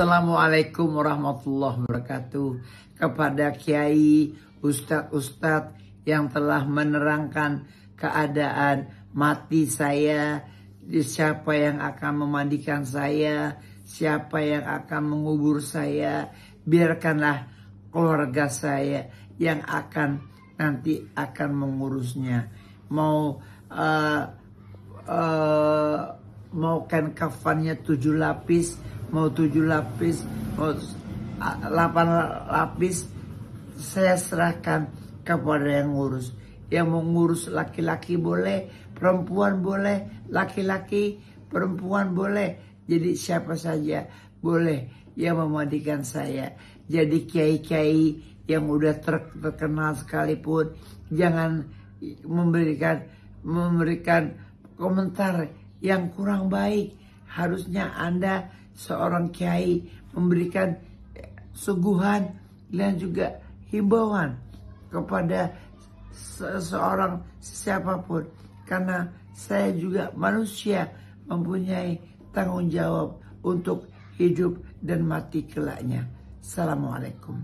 Assalamualaikum warahmatullahi wabarakatuh kepada Kiai Ustadz-Ustadz yang telah menerangkan keadaan mati saya siapa yang akan memandikan saya siapa yang akan mengubur saya biarkanlah keluarga saya yang akan nanti akan mengurusnya mau uh, uh, mau kan kafannya tujuh lapis mau tujuh lapis mau delapan lapis saya serahkan kepada yang ngurus yang mengurus laki-laki boleh perempuan boleh laki-laki perempuan boleh jadi siapa saja boleh yang memandikan saya jadi kiai-kiai yang udah terkenal sekalipun jangan memberikan memberikan komentar yang kurang baik harusnya Anda seorang kiai memberikan suguhan dan juga himbauan kepada seseorang siapapun karena saya juga manusia mempunyai tanggung jawab untuk hidup dan mati kelaknya. Assalamualaikum.